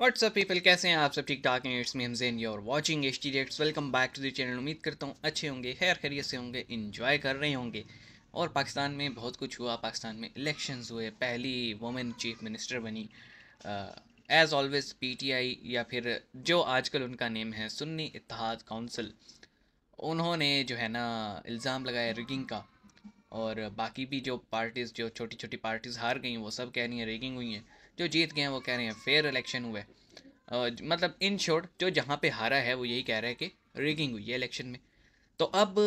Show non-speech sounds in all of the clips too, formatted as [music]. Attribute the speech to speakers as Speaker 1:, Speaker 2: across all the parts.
Speaker 1: WhatsApp people कैसे हैं आप सब ठीक ठाक हैं it's me Jen you're watching H T dates welcome back to the channel उम्मीद करता हूँ अच्छे होंगे खैर खैरियत से होंगे इन्जॉय कर रहे होंगे और पाकिस्तान में बहुत कुछ हुआ पाकिस्तान में इलेक्शंस हुए पहली वुमेन चीफ मिनिस्टर बनी एज़ ऑलवेज पीटीआई या फिर जो आजकल उनका नेम है सुन्नी इतिहाद काउंसिल उन्होंने जो है ना इल्ज़ाम लगाया रिगिंग का और बाकी भी जो पार्टीज़ जो छोटी छोटी पार्टीज़ हार गई हैं वो सब कह रही हैं रेगिंग हुई हैं जो जीत गए हैं वो कह रहे हैं फेयर इलेक्शन हुआ है और मतलब इन शॉर्ट जो जहाँ पे हारा है वो यही कह रहा है कि रेगिंग हुई है इलेक्शन में तो अब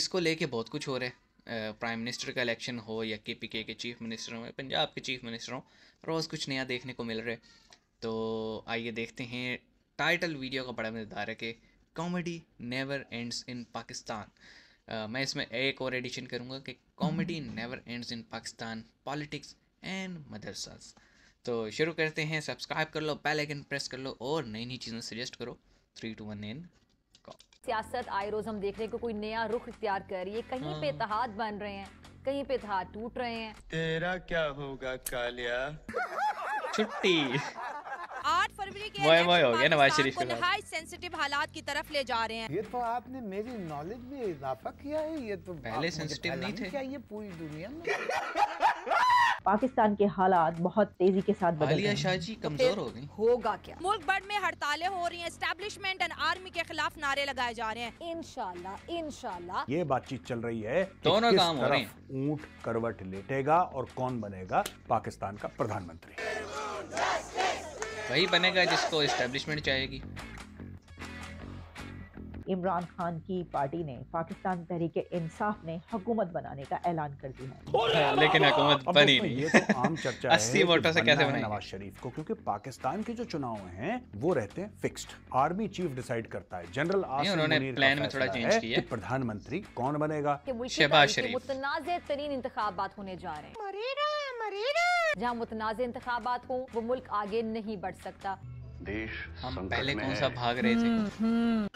Speaker 1: इसको लेके बहुत कुछ हो रहा है प्राइम मिनिस्टर का इलेक्शन हो या के पी के के चीफ मिनिस्टर हो या पंजाब के चीफ मिनिस्टर हो रोज़ कुछ नया देखने को मिल रहा है तो आइए देखते हैं टाइटल वीडियो का बड़ा मज़ेदार है कि comedy never ends in Pakistan मैं इसमें एक और एडिशन करूँगा कि comedy never ends in Pakistan politics and मदरसाज तो शुरू करते हैं सब्सक्राइब कर लो पहले आइकन प्रेस कर लो और नई नई चीज़ें सजेस्ट करो थ्री टू वन एन
Speaker 2: सियासत आए रोज हम देख रहे हैं कि कोई नया रुख इख्तियार कर रही है कहीं हाँ। पे इतिहाद बन रहे हैं कहीं पे इतिहाद टूट रहे हैं
Speaker 1: तेरा क्या होगा कालिया छुट्टी मोए मोए हो गया नवाज
Speaker 2: शरीफ सेंसिटिव हालात की तरफ ले जा रहे हैं ये तो आपने मेरी नॉलेज में इजाफा किया है ये तो पहले सेंसिटिव नहीं थे क्या ये पूरी दुनिया में पाकिस्तान के हालात बहुत तेजी के साथ बदल रहे हैं कमजोर हो गई होगा क्या मुल्क भर में हड़तालें हो रही हैं एस्टेब्लिशमेंट एंड आर्मी के खिलाफ नारे लगाए जा रहे हैं इनशाला इनशाला
Speaker 1: ये बातचीत चल रही है दोनों काम हो रहे हैं ऊंट करवट लेटेगा और कौन बनेगा पाकिस्तान का प्रधानमंत्री वही बनेगा जिसको इस्टेब्लिशमेंट चाहेगी
Speaker 2: इमरान खान की पार्टी ने पाकिस्तान तहरीक इंसाफ ने हुकूमत बनाने का ऐलान कर दिया है लेकिन हुकूमत बनी नहीं ये तो आम चर्चा अस्सी वोटों से कैसे बने नवाज
Speaker 1: शरीफ को क्योंकि पाकिस्तान के जो चुनाव हैं वो रहते हैं फिक्स्ड आर्मी चीफ डिसाइड करता है जनरल उन्होंने प्लान में थोड़ा चेंज किया है प्रधानमंत्री कौन बनेगा शहबाज शरीफ
Speaker 2: मुतनाज़ तरीन इंतबात होने जा रहे हैं जहाँ मुतनाज़ इंतबात हो वो मुल्क आगे नहीं बढ़ सकता
Speaker 1: देश हम पहले कौन सा भाग रहे थे
Speaker 2: हम्म, हम्म।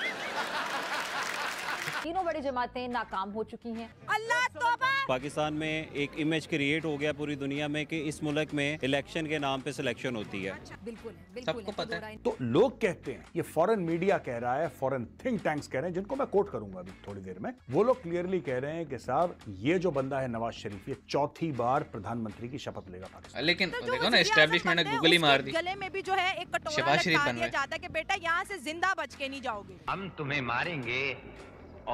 Speaker 2: तीनों बड़ी जमातें नाकाम हो चुकी हैं अल्लाह तोबा
Speaker 1: पाकिस्तान में एक इमेज क्रिएट हो गया पूरी दुनिया में कि इस मुल्क में इलेक्शन के नाम पे सिलेक्शन होती है अच्छा,
Speaker 2: बिल्कुल, सबको पता है
Speaker 1: तो लोग कहते हैं ये फॉरेन मीडिया कह रहा है फॉरेन थिंक टैंक्स कह रहे हैं जिनको मैं कोट करूंगा अभी थोड़ी देर में वो लोग क्लियरली कह रहे हैं कि साहब ये जो बंदा है नवाज शरीफ ये चौथी बार प्रधानमंत्री की शपथ
Speaker 2: लेगा लेकिन तो देखो ना एस्टेब्लिशमेंट ने गूगल ही मार दी गले में भी जो है एक कटोरा लटका दिया जाता है कि बेटा यहाँ से जिंदा बच के नहीं जाओगे हम तुम्हें मारेंगे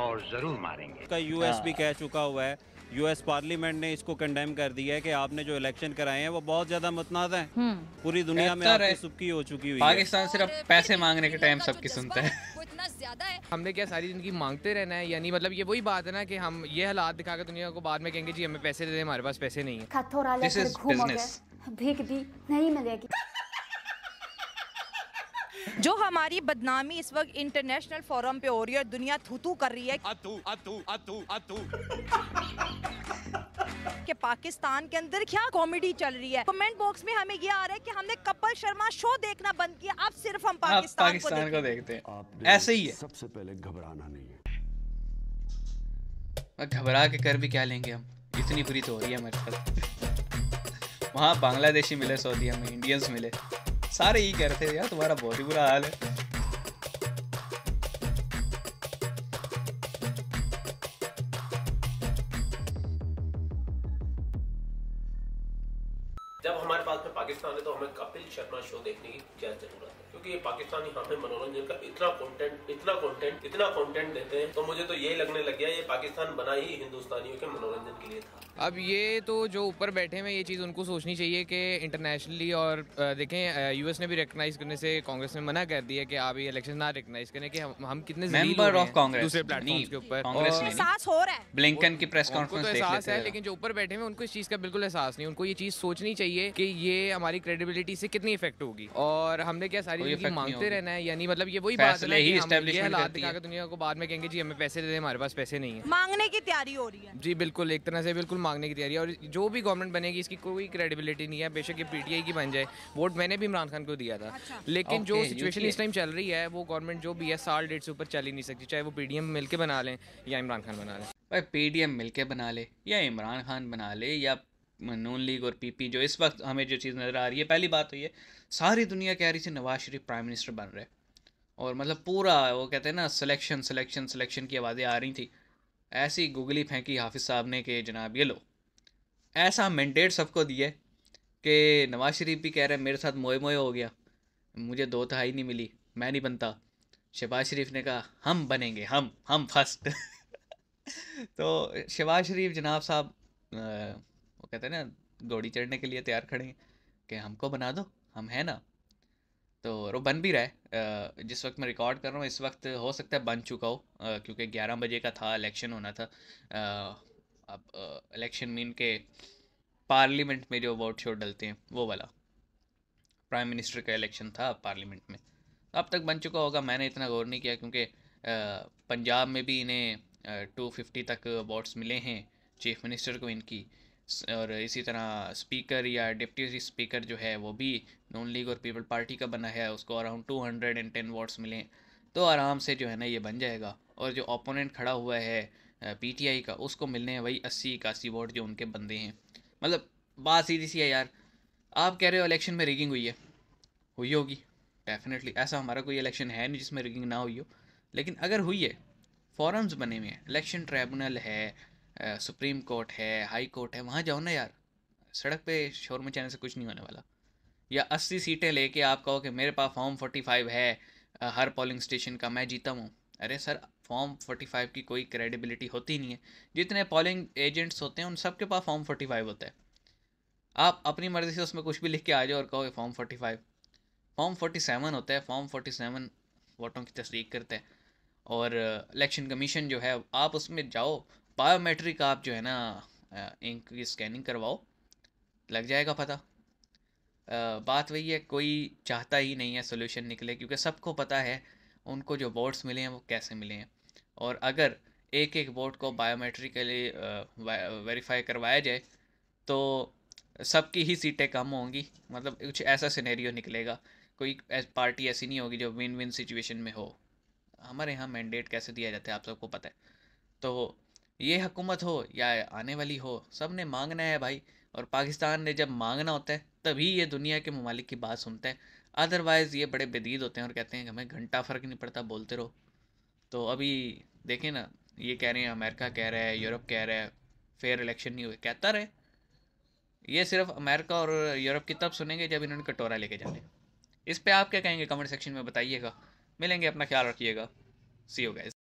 Speaker 2: और जरूर मारेंगे
Speaker 1: यूएस भी हाँ। कह चुका हुआ है यूएस पार्लियामेंट ने इसको कंडेम कर दिया है कि आपने जो इलेक्शन कराए हैं वो बहुत ज्यादा मतनाद है हम्म। पूरी दुनिया में सुबकी हो चुकी हुई पाकिस्तान सिर्फ पैसे
Speaker 2: मांगने के टाइम सबकी सुनता है ज्यादा है हमने क्या सारी जिंदगी मांगते रहना है यानी मतलब ये वही बात है ना कि हम ये हालात दिखाकर दुनिया को बाद में कहेंगे जी हमें पैसे दे दे हमारे पास पैसे नहीं है दिस इज बिजनेस भीख भी नहीं मिलेगी जो हमारी बदनामी इस वक्त इंटरनेशनल फोरम पे हो रही है दुनिया थूतू कर रही है अतू, अतू, अतू, अतू। पाकिस्तान के अंदर क्या कॉमेडी चल रही है कमेंट बॉक्स में हमें ये आ रहा है कि हमने कपिल शर्मा शो देखना बंद किया अब सिर्फ हम पाकिस्तान, पाकिस्तान को, को
Speaker 1: देखते हैं ऐसे ही है सबसे पहले घबराना नहीं है घबरा के कर भी क्या लेंगे हम इतनी बुरी तो हो रही है हमारे साथ वहाँ बांग्लादेशी मिले सऊदी हमें इंडियंस मिले सारे यही कह रहे थे यार तुम्हारा बहुत ही बुरा हाल है जब हमारे पास में पाकिस्तान है तो हमें कपिल शर्मा शो देखने की क्या जरूरत है क्योंकि ये पाकिस्तानी हमें हाँ मनोरंजन का इतना कंटेंट इतना कंटेंट इतना कंटेंट देते हैं तो मुझे तो ये लगने लग गया ये पाकिस्तान बना ही हिंदुस्तानियों के मनोरंजन के लिए
Speaker 2: था अब ये तो जो ऊपर बैठे हैं ये चीज़ उनको सोचनी चाहिए कि इंटरनेशनली और देखें यूएस ने भी रिकगनाइज करने से कांग्रेस ने मना कर दिया कि आप ये इलेक्शन ना रिकगनाइज करें कि हम, हम कितने मेंबर ऑफ कांग्रेस दूसरे के ऊपर एहसास हो रहा है ब्लिंकन की प्रेस कॉन्फ्रेंस तो देख लेते लेकिन जो ऊपर बैठे हैं उनको इस चीज़ का बिल्कुल एहसास नहीं उनको ये चीज़ सोचनी चाहिए कि ये हमारी क्रेडिबिलिटी से कितनी इफेक्ट होगी और हमने क्या सारी चीज़ मांगते रहना है यानी मतलब ये वही बात है हालात दुनिया को बाद में कहेंगे जी हमें पैसे दे हमारे पास पैसे नहीं है मांगने की तैयारी हो रही है जी बिल्कुल एक तरह से बिल्कुल मांगने की तैयारी है और जो भी गवर्नमेंट बनेगी इसकी कोई क्रेडिबिलिटी नहीं है बेशक ये पीटीआई की बन जाए वोट मैंने भी इमरान खान को दिया था अच्छा। लेकिन जो सिचुएशन इस टाइम चल रही है वो गवर्नमेंट जो भी है साल डेढ़ से ऊपर चल ही नहीं सकती चाहे वो पी मिलके बना लें या इमरान खान बना
Speaker 1: लें भाई पी मिलके बना ले या इमरान खान बना ले या नून लीग और पीपी जो इस वक्त हमें जो चीज़ नज़र आ रही है पहली बात तो ये सारी दुनिया कह रही थी नवाज शरीफ प्राइम मिनिस्टर बन रहे और मतलब पूरा वो कहते हैं ना सिलेक्शन सिलेक्शन सिलेक्शन की आवाज़ें आ रही थी ऐसी गुगली फेंकी हाफिज़ साहब ने कि जनाब ये लो ऐसा मैंडेट सबको दिया कि नवाज शरीफ भी कह रहे हैं मेरे साथ मोए मोए हो गया मुझे दो तहाई नहीं मिली मैं नहीं बनता शहबाज शरीफ ने कहा हम बनेंगे हम हम फर्स्ट [laughs] तो शहबाज शरीफ जनाब साहब वो कहते हैं ना घोड़ी चढ़ने के लिए तैयार खड़े हैं कि हमको बना दो हम हैं ना तो रो बन भी रहा है जिस वक्त मैं रिकॉर्ड कर रहा हूँ इस वक्त हो सकता है बन चुका हो क्योंकि ग्यारह बजे का था इलेक्शन होना था अब इलेक्शन मीन के पार्लियामेंट में जो वोट शोट डलते हैं वो वाला प्राइम मिनिस्टर का इलेक्शन था पार्लियामेंट में अब तक बन चुका होगा मैंने इतना गौर नहीं किया क्योंकि पंजाब में भी इन्हें टू फिफ्टी तक वोट्स मिले हैं चीफ मिनिस्टर को इनकी और इसी तरह स्पीकर या डिप्टी स्पीकर जो है वो भी नॉन लीग और पीपल पार्टी का बना है उसको around two hundred and ten votes मिले तो आराम से जो है ना ये बन जाएगा और जो ओपोनेंट खड़ा हुआ है पीटीआई का उसको मिलने हैं वही अस्सी इक्यासी वोट जो उनके बंदे हैं मतलब बात सीधी सी है यार आप कह रहे हो इलेक्शन में रिगिंग हुई है हुई होगी डेफिनेटली ऐसा हमारा कोई इलेक्शन है नहीं जिसमें रिगिंग ना हुई हो लेकिन अगर हुई है फॉरम्स बने हुए हैं इलेक्शन ट्राइब्यूनल है सुप्रीम कोर्ट है हाई कोर्ट है वहाँ जाओ ना यार सड़क पे शोर मचाने से कुछ नहीं होने वाला या अस्सी सीटें लेके आप कहो कि मेरे पास फॉर्म फोर्टी फाइव है हर पोलिंग स्टेशन का मैं जीता हूँ अरे सर फॉर्म फोर्टी फाइव की कोई क्रेडिबिलिटी होती नहीं है जितने पोलिंग एजेंट्स होते हैं उन सब के पास फॉर्म फोर्टी फाइव होता है आप अपनी मर्ज़ी से उसमें कुछ भी लिख के आ जाओ और कहो form forty five form forty seven होता है फॉर्म फोर्टी सेवन वोटों की तस्दीक करता है और इलेक्शन कमीशन जो है आप उसमें जाओ बायोमेट्रिक आप जो है ना इंक की स्कैनिंग करवाओ लग जाएगा पता बात वही है कोई चाहता ही नहीं है सोल्यूशन निकले क्योंकि सबको पता है उनको जो बोर्ड्स मिले हैं वो कैसे मिले हैं और अगर एक एक बोर्ड को बायोमेट्रिकली वेरीफाई करवाया जाए तो सबकी ही सीटें कम होंगी मतलब कुछ ऐसा सिनेरियो निकलेगा कोई पार्टी ऐसी नहीं होगी जो विन विन सिचुएशन में हो हमारे यहाँ मैंडेट कैसे दिया जाता है आप सबको पता है तो ये हुकूमत हो या आने वाली हो सब ने मांगना है भाई और पाकिस्तान ने जब मांगना होता है तभी ये दुनिया के ममालिक की बात सुनते हैं अदरवाइज़ ये बड़े बेदीद होते हैं और कहते हैं कि हमें घंटा फ़र्क नहीं पड़ता बोलते रहो तो अभी देखें ना ये कह रहे हैं अमेरिका कह रहा है यूरोप कह रहा है फेयर इलेक्शन नहीं हुए कहता रहे ये सिर्फ अमेरिका और यूरोप की तब सुनेंगे जब इन्होंने कटोरा लेके जाने इस पर आप क्या कहेंगे कमेंट सेक्शन में बताइएगा
Speaker 2: मिलेंगे अपना ख्याल रखिएगा सी यू गाइस